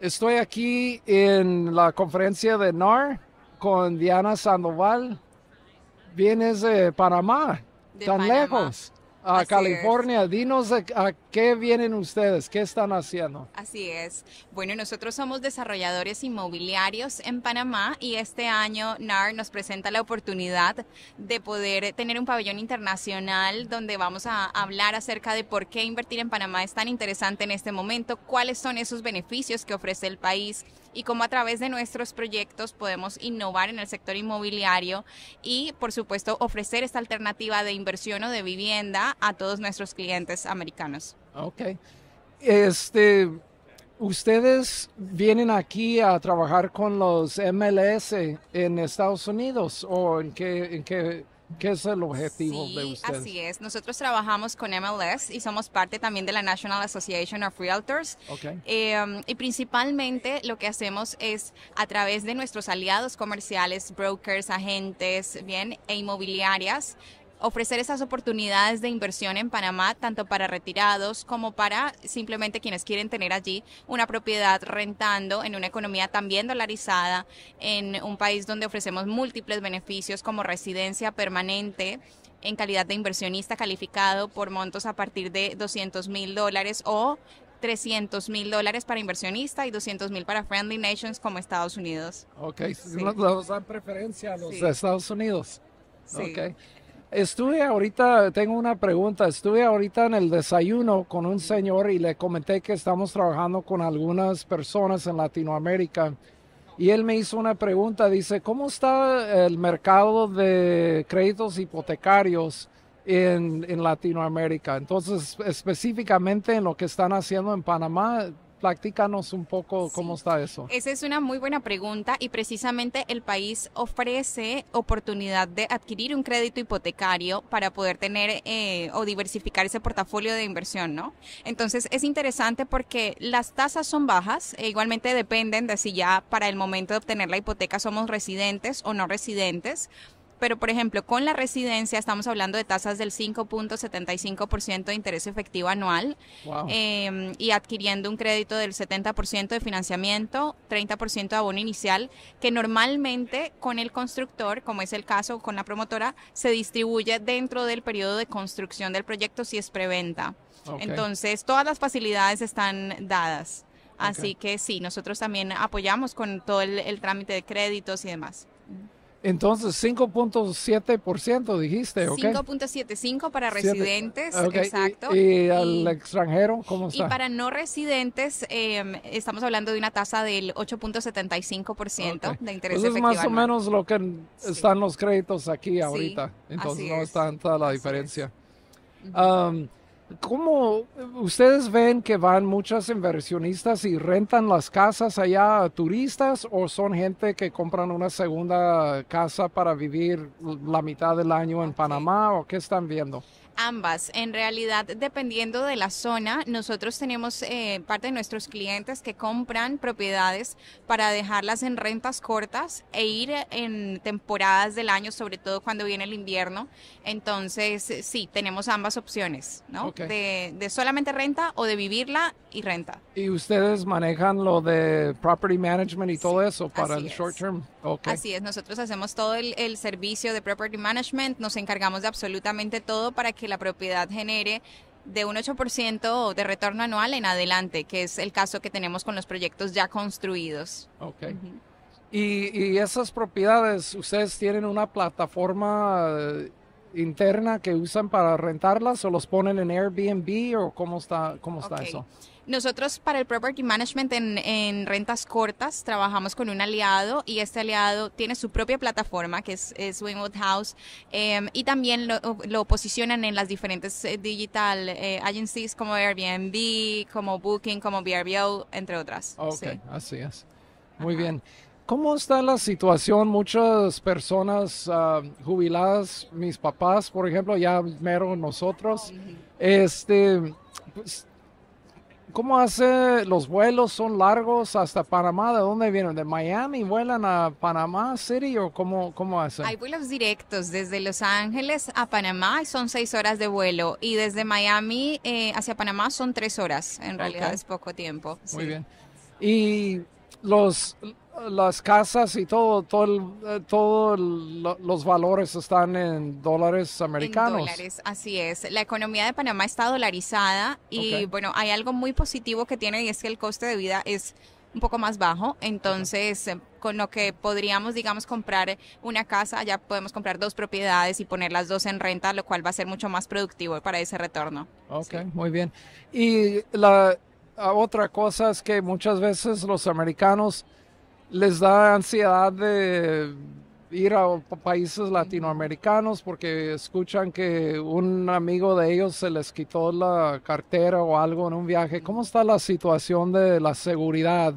Estoy aquí en la conferencia de NAR con Diana Sandoval. Vienes de Panamá, tan lejos, a California. Dinos ¿Qué vienen ustedes? ¿Qué están haciendo? Así es. Bueno, nosotros somos desarrolladores inmobiliarios en Panamá y este año NAR nos presenta la oportunidad de poder tener un pabellón internacional donde vamos a hablar acerca de por qué invertir en Panamá es tan interesante en este momento, cuáles son esos beneficios que ofrece el país y cómo a través de nuestros proyectos podemos innovar en el sector inmobiliario y, por supuesto, ofrecer esta alternativa de inversión o de vivienda a todos nuestros clientes americanos. Ah, ok. Este, ¿Ustedes vienen aquí a trabajar con los MLS en Estados Unidos o en qué, es el objetivo de ustedes? Así es, nosotros trabajamos con MLS y somos parte también de la National Association of Realtors. Okay. Em, y principalmente lo que hacemos es a través de nuestros aliados comerciales, brokers, agentes, bien, e inmobiliarias ofrecer esas oportunidades de inversión en Panamá, tanto para retirados como para simplemente quienes quieren tener allí una propiedad rentando en una economía también dolarizada, en un país donde ofrecemos múltiples beneficios como residencia permanente en calidad de inversionista calificado por montos a partir de 200 mil dólares o 300 mil dólares para inversionista y 200 mil para friendly nations como Estados Unidos. Ok, nos dan preferencia a los Estados Unidos. Estuve ahorita, tengo una pregunta, estuve ahorita en el desayuno con un señor y le comenté que estamos trabajando con algunas personas en Latinoamérica y él me hizo una pregunta, dice, ¿cómo está el mercado de créditos hipotecarios en, en Latinoamérica? Entonces, específicamente en lo que están haciendo en Panamá, Platícanos un poco cómo está eso. Esa es una muy buena pregunta y precisamente el país ofrece oportunidad de adquirir un crédito hipotecario para poder tener eh, o diversificar ese portafolio de inversión, ¿no? Entonces es interesante porque las tasas son bajas e igualmente dependen de si ya para el momento de obtener la hipoteca somos residentes o no residentes pero por ejemplo, con la residencia estamos hablando de tasas del 5.75% de interés efectivo anual em, y adquiriendo un crédito del 70% de financiamiento, 30% de abono inicial, que normalmente con el constructor, como es el caso con la promotora, se distribuye dentro del periodo de construcción del proyecto si es preventa. Entonces, todas las facilidades están dadas. Así que sí, nosotros también apoyamos con todo el trámite de créditos y demás. Entonces, 5.7% dijiste, ¿ok? 5.75 para residentes, ah, exacto. ¿Y, al extranjero cómo está? Y para no residentes em, estamos hablando de una tasa del 8.75% de interés Eso pues es más o menos lo que están los créditos aquí ahorita. Entonces no es tanta la diferencia. ¿Cómo ustedes ven que van muchos inversionistas y rentan las casas allá a turistas o son gente que compran una segunda casa para vivir la mitad del año en Panamá o qué están viendo? ambas. En realidad, dependiendo de la zona, nosotros tenemos eh, parte de nuestros clientes que compran propiedades para dejarlas en rentas cortas e ir en temporadas del año, sobre todo cuando viene el invierno. Entonces, sí, tenemos ambas opciones, ¿no? De, solamente renta o de vivirla y renta. ¿Y ustedes manejan lo de property management y todo eso para el short term? Así es, nosotros hacemos todo el, el servicio de property management, nos encargamos de absolutamente todo para que la propiedad genere de un 8% de retorno anual en adelante, que es el caso que tenemos con los proyectos ya construidos. y, y, esas propiedades, ¿ustedes tienen una plataforma eh, interna que usan para rentarlas o los ponen en Airbnb o cómo está, cómo está eso? Nosotros para el Property Management en, rentas cortas trabajamos con un aliado y este aliado tiene su propia plataforma que es, es House em, y también lo, posicionan en las diferentes eh, digital eh, agencies como Airbnb, como Booking, como VRBO, entre otras. Ok, así es. Muy bien. ¿Cómo está la situación? Muchas personas ah, jubiladas, mis papás, por ejemplo, ya mero nosotros, este, pues, ¿Cómo hace los vuelos? ¿Son largos hasta Panamá? ¿De dónde vienen? ¿De Miami vuelan a Panamá City o cómo, cómo hacen? Hay vuelos directos desde Los Ángeles a Panamá y son seis horas de vuelo. Y desde Miami eh, hacia Panamá son tres horas. En realidad es poco tiempo. Muy bien. Y los las casas y todo, todos todo eh, los valores están en dólares americanos. En dólares, así es. La economía de Panamá está dolarizada y bueno, hay algo muy positivo que tiene y es que el coste de vida es un poco más bajo, entonces eh, con lo que podríamos, digamos, comprar una casa, ya podemos comprar dos propiedades y poner las dos en renta, lo cual va a ser mucho más productivo para ese retorno. Ok, muy bien. Y la ah, otra cosa es que muchas veces los americanos les da ansiedad de ir a países latinoamericanos porque escuchan que un amigo de ellos se les quitó la cartera o algo en un viaje. ¿Cómo está la situación de la seguridad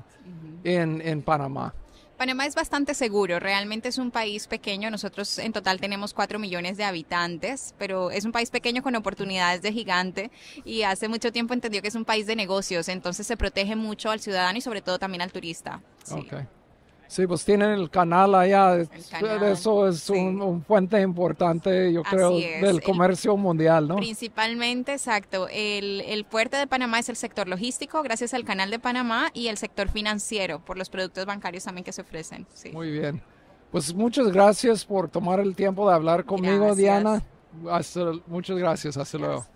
en, Panamá? Panamá es bastante seguro, realmente es un país pequeño, nosotros en total tenemos 4 millones de habitantes, pero es un país pequeño con oportunidades de gigante y hace mucho tiempo entendió que es un país de negocios, entonces se protege mucho al ciudadano y sobre todo también al turista. Sí, pues tienen el canal allá. Eh, eso es un, un, fuente importante, yo creo, del comercio mundial, ¿no? Principalmente, exacto. El, el, fuerte de Panamá es el sector logístico, gracias al canal de Panamá, y el sector financiero, por los productos bancarios también que se ofrecen. Sí. Muy bien. Pues muchas gracias por tomar el tiempo de hablar conmigo, Diana. muchas gracias. Hasta luego.